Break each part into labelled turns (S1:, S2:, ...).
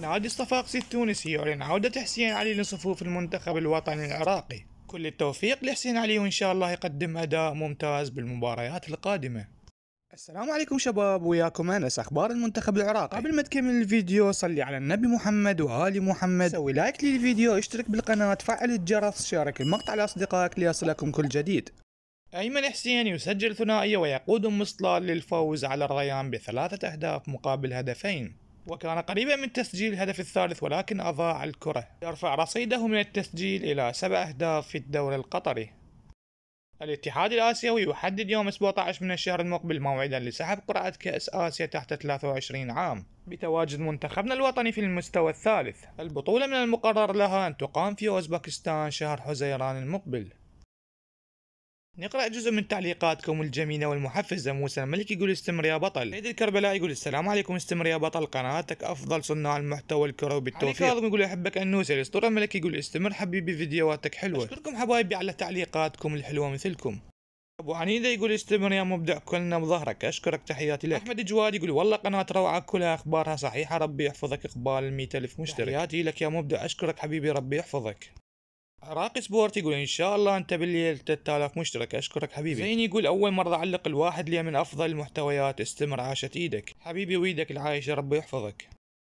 S1: نعد الصفاقسي التونسي يعلن عودة حسين علي لصفوف المنتخب الوطني العراقي كل التوفيق لحسين علي وإن شاء الله يقدم أداء ممتاز بالمباريات القادمة السلام عليكم شباب وياكم انس اخبار المنتخب العراقي قبل ما تكمل الفيديو صلي على النبي محمد وال محمد سوي لايك للفيديو اشترك بالقناه فعل الجرس شارك المقطع لاصدقائك ليصلكم كل جديد ايمن حسين يسجل ثنائيه ويقود مصطلال للفوز على الريان بثلاثه اهداف مقابل هدفين وكان قريبا من تسجيل الهدف الثالث ولكن أضاع الكرة يرفع رصيده من التسجيل إلى سبع أهداف في الدور القطري الاتحاد الآسيوي يحدد يوم 17 من الشهر المقبل موعدا لسحب قرعة كأس آسيا تحت 23 عام بتواجد منتخبنا الوطني في المستوى الثالث البطولة من المقرر لها أن تقام في أوزبكستان شهر حزيران المقبل نقرا جزء من تعليقاتكم الجميله والمحفزه موسى الملك يقول استمر يا بطل سيد الكربلاء يقول السلام عليكم استمر يا بطل قناتك افضل صناع المحتوى الكروي بالتوفيق كاظم يقول احبك انوسه الاسطوره الملك يقول استمر حبيبي فيديوهاتك حلوه اشكركم حبايبي على تعليقاتكم الحلوه مثلكم ابو عنيده يقول استمر يا مبدع كلنا بظهرك اشكرك تحياتي لك احمد جواد يقول والله قناه روعه كلها اخبارها صحيحه ربي يحفظك اقبال ال 100000 مشترك تحياتي لك يا مبدع اشكرك حبيبي ربي يحفظك راقي سبورت يقول ان شاء الله انت بالليل 3000 مشترك اشكرك حبيبي زين يقول اول مره اعلق الواحد لي من افضل المحتويات استمر عاشت ايدك حبيبي ويدك العايشه ربي يحفظك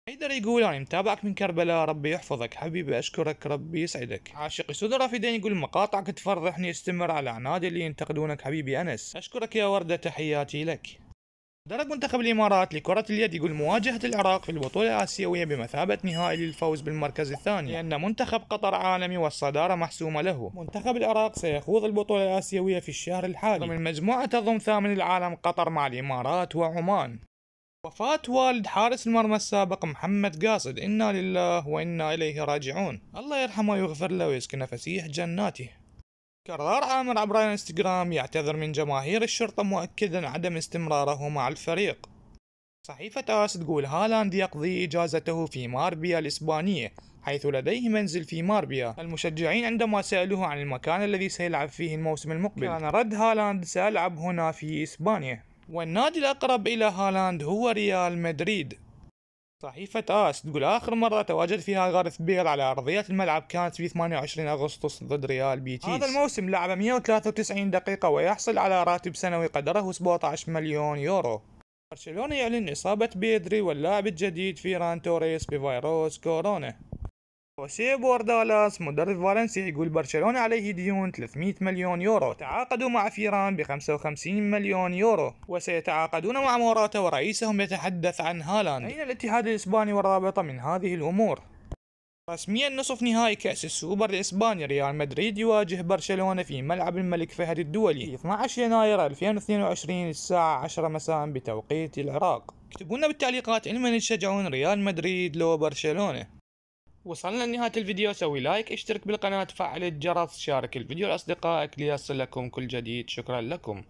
S1: حيدر يقول انا متابعك من كربلاء ربي يحفظك حبيبي اشكرك ربي يسعدك عاشق سود رافدين يقول مقاطعك تفرحني استمر على عناد اللي ينتقدونك حبيبي انس اشكرك يا ورده تحياتي لك درج منتخب الإمارات لكرة اليد يقول مواجهة العراق في البطولة الآسيوية بمثابة نهائي للفوز بالمركز الثاني لأن منتخب قطر عالمي والصدارة محسومة له منتخب العراق سيخوض البطولة الآسيوية في الشهر الحالي ضمن مجموعة تضم ثامن العالم قطر مع الإمارات وعمان وفاة والد حارس المرمى السابق محمد قاصد إنا لله وإنا إليه راجعون الله يرحمه ويغفر له ويسكن فسيح جناته كرر عامر عبر الانستغرام يعتذر من جماهير الشرطة مؤكدا عدم استمراره مع الفريق صحيفة آس تقول هالاند يقضي إجازته في ماربيا الإسبانية حيث لديه منزل في ماربيا المشجعين عندما سألوه عن المكان الذي سيلعب فيه الموسم المقبل كان رد هالاند سألعب هنا في إسبانيا والنادي الأقرب إلى هالاند هو ريال مدريد صحيفة آس تقول آخر مرة تواجد فيها غارث بيل على أرضية الملعب كانت في 28 أغسطس ضد ريال بيتيس هذا الموسم لعب 193 دقيقة ويحصل على راتب سنوي قدره 17 مليون يورو برشلونة يعلن إصابة بيدري واللاعب الجديد فيران توريس بفيروس كورونا خوسيه بوردالاس مدرب فالنسيا يقول برشلونة عليه ديون 300 مليون يورو تعاقدوا مع فيران ب 55 مليون يورو وسيتعاقدون مع موراتا ورئيسهم يتحدث عن هالاند أين الاتحاد الإسباني والرابطة من هذه الأمور؟ رسميا نصف نهائي كأس السوبر الإسباني ريال مدريد يواجه برشلونة في ملعب الملك فهد الدولي في 12 يناير 2022 الساعة 10 مساء بتوقيت العراق اكتبوا لنا بالتعليقات من تشجعون ريال مدريد لو برشلونة وصلنا لنهاية الفيديو سوي لايك اشترك بالقناة فعل الجرس شارك الفيديو لأصدقائك ليصلكم كل جديد شكرا لكم